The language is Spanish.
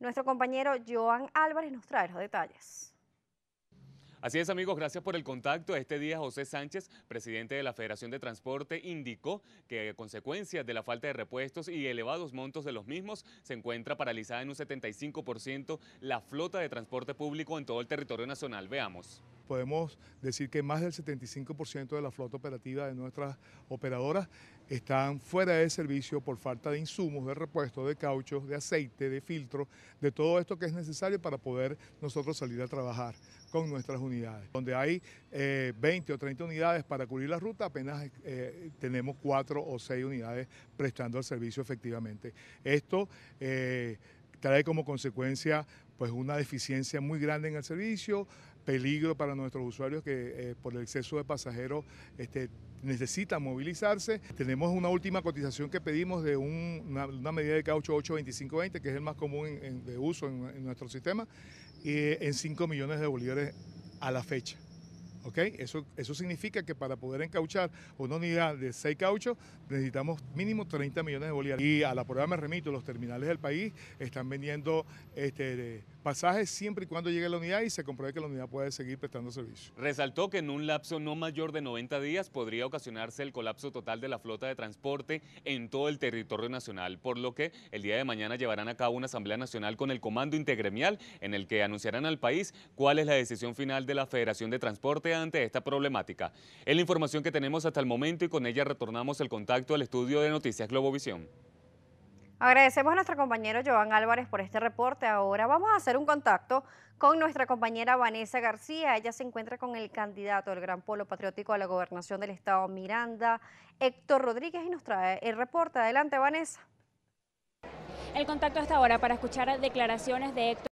Nuestro compañero Joan Álvarez nos trae los detalles. Así es amigos, gracias por el contacto. Este día José Sánchez, presidente de la Federación de Transporte, indicó que a consecuencia de la falta de repuestos y elevados montos de los mismos, se encuentra paralizada en un 75% la flota de transporte público en todo el territorio nacional. Veamos podemos decir que más del 75% de la flota operativa de nuestras operadoras están fuera de servicio por falta de insumos, de repuestos, de cauchos, de aceite, de filtro, de todo esto que es necesario para poder nosotros salir a trabajar con nuestras unidades. Donde hay 20 eh, o 30 unidades para cubrir la ruta, apenas eh, tenemos 4 o 6 unidades prestando el servicio efectivamente. Esto eh, trae como consecuencia pues una deficiencia muy grande en el servicio, peligro para nuestros usuarios que eh, por el exceso de pasajeros este, necesitan movilizarse. Tenemos una última cotización que pedimos de una, medida de caucho 82520, que es el más común de uso en, nuestro sistema, y eh, en 5 millones de bolívares a la fecha. Eso, eso significa que para poder encauchar una unidad de 6 cauchos necesitamos mínimo 30 millones de bolívares. Y a la prueba me remito, los terminales del país están vendiendo este, pasajes siempre y cuando llegue la unidad y se compruebe que la unidad puede seguir prestando servicio. Resaltó que en un lapso no mayor de 90 días podría ocasionarse el colapso total de la flota de transporte en todo el territorio nacional, por lo que el día de mañana llevarán a cabo una asamblea nacional con el comando integremial en el que anunciarán al país cuál es la decisión final de la Federación de Transporte ante esta problemática. Es la información que tenemos hasta el momento y con ella retornamos el contacto al estudio de Noticias Globovisión. Agradecemos a nuestro compañero Joan Álvarez por este reporte. Ahora vamos a hacer un contacto con nuestra compañera Vanessa García. Ella se encuentra con el candidato del Gran Polo Patriótico a la gobernación del Estado Miranda, Héctor Rodríguez, y nos trae el reporte. Adelante, Vanessa. El contacto hasta ahora para escuchar declaraciones de Héctor.